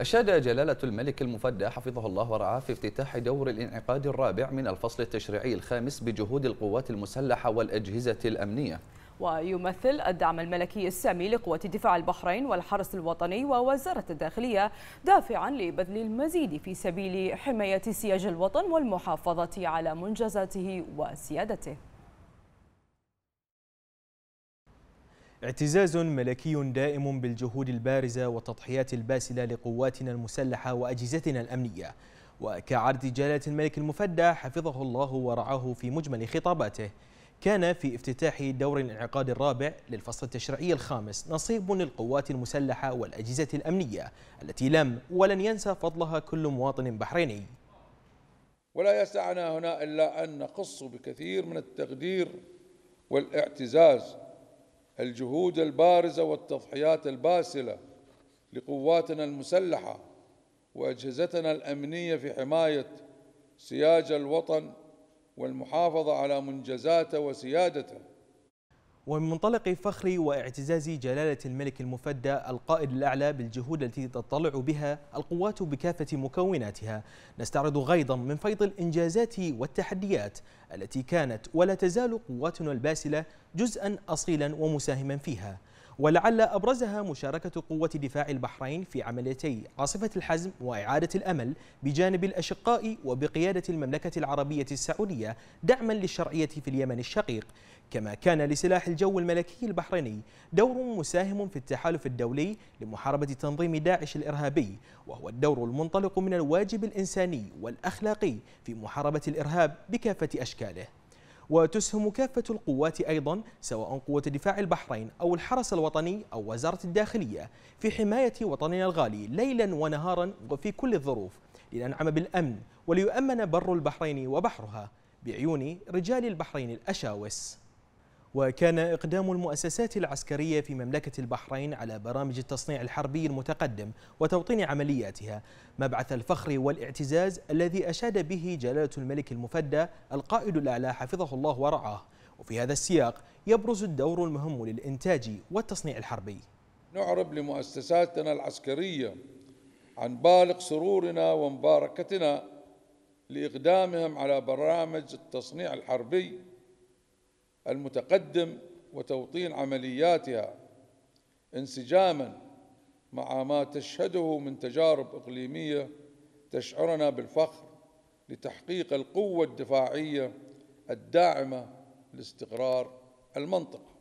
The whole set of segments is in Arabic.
أشاد جلالة الملك المفدى حفظه الله ورعاه في افتتاح دور الانعقاد الرابع من الفصل التشريعي الخامس بجهود القوات المسلحة والأجهزة الأمنية ويمثل الدعم الملكي السامي لقوة دفاع البحرين والحرس الوطني ووزارة الداخلية دافعا لبذل المزيد في سبيل حماية سياج الوطن والمحافظة على منجزاته وسيادته اعتزاز ملكي دائم بالجهود البارزة والتضحيات الباسلة لقواتنا المسلحة وأجهزتنا الأمنية وكعرض جلالة الملك المفدى حفظه الله ورعاه في مجمل خطاباته كان في افتتاح دور الانعقاد الرابع للفصل التشريعي الخامس نصيب للقوات المسلحة والأجهزة الأمنية التي لم ولن ينسى فضلها كل مواطن بحريني ولا يسعنا هنا إلا أن نخص بكثير من التقدير والاعتزاز الجهود البارزة والتضحيات الباسلة لقواتنا المسلحة وأجهزتنا الأمنية في حماية سياج الوطن والمحافظة على منجزاته وسيادته ومن منطلق فخر واعتزاز جلالة الملك المفدى القائد الأعلى بالجهود التي تطلع بها القوات بكافة مكوناتها نستعرض غيضا من فيض الإنجازات والتحديات التي كانت ولا تزال قواتنا الباسلة جزءا أصيلا ومساهما فيها ولعل أبرزها مشاركة قوة دفاع البحرين في عمليتي عاصفة الحزم وإعادة الأمل بجانب الأشقاء وبقيادة المملكة العربية السعودية دعما للشرعية في اليمن الشقيق كما كان لسلاح الجو الملكي البحريني دور مساهم في التحالف الدولي لمحاربة تنظيم داعش الإرهابي وهو الدور المنطلق من الواجب الإنساني والأخلاقي في محاربة الإرهاب بكافة أشكاله وتسهم كافة القوات أيضا سواء قوة دفاع البحرين أو الحرس الوطني أو وزارة الداخلية في حماية وطننا الغالي ليلا ونهارا وفي كل الظروف لننعم بالأمن وليؤمن بر البحرين وبحرها بعيون رجال البحرين الأشاوس وكان إقدام المؤسسات العسكرية في مملكة البحرين على برامج التصنيع الحربي المتقدم وتوطين عملياتها مبعث الفخر والاعتزاز الذي أشاد به جلالة الملك المفدى القائد الأعلى حفظه الله ورعاه وفي هذا السياق يبرز الدور المهم للإنتاج والتصنيع الحربي نعرب لمؤسساتنا العسكرية عن بالغ سرورنا ومباركتنا لإقدامهم على برامج التصنيع الحربي المتقدم وتوطين عملياتها انسجاما مع ما تشهده من تجارب اقليميه تشعرنا بالفخر لتحقيق القوه الدفاعيه الداعمه لاستقرار المنطقه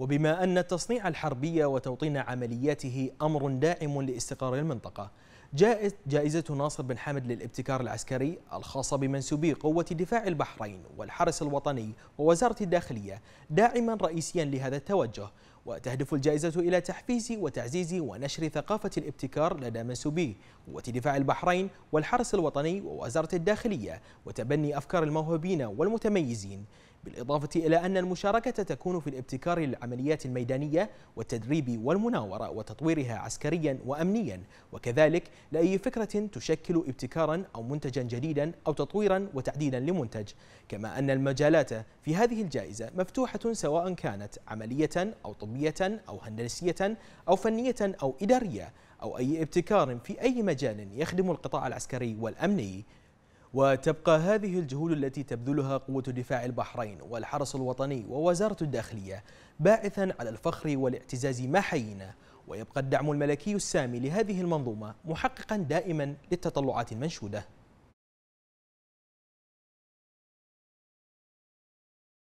وبما أن التصنيع الحربي وتوطين عملياته أمر داعم لاستقرار المنطقة جاءت جائزة ناصر بن حامد للابتكار العسكري الخاصة بمنسوبي قوة دفاع البحرين والحرس الوطني ووزارة الداخلية داعما رئيسيا لهذا التوجه وتهدف الجائزة إلى تحفيز وتعزيز ونشر ثقافة الابتكار لدى منسوبي قوة دفاع البحرين والحرس الوطني ووزارة الداخلية وتبني أفكار الموهوبين والمتميزين بالإضافة إلى أن المشاركة تكون في الابتكار للعمليات الميدانية والتدريب والمناورة وتطويرها عسكريا وأمنيا وكذلك لأي فكرة تشكل ابتكارا أو منتجا جديدا أو تطويرا وتعديلا لمنتج كما أن المجالات في هذه الجائزة مفتوحة سواء كانت عملية أو طبية أو هندسية أو فنية أو إدارية أو أي ابتكار في أي مجال يخدم القطاع العسكري والأمني وتبقى هذه الجهود التي تبذلها قوة دفاع البحرين والحرس الوطني ووزارة الداخلية باعثا على الفخر والاعتزاز ما حيينا ويبقى الدعم الملكي السامي لهذه المنظومة محققا دائما للتطلعات المنشوده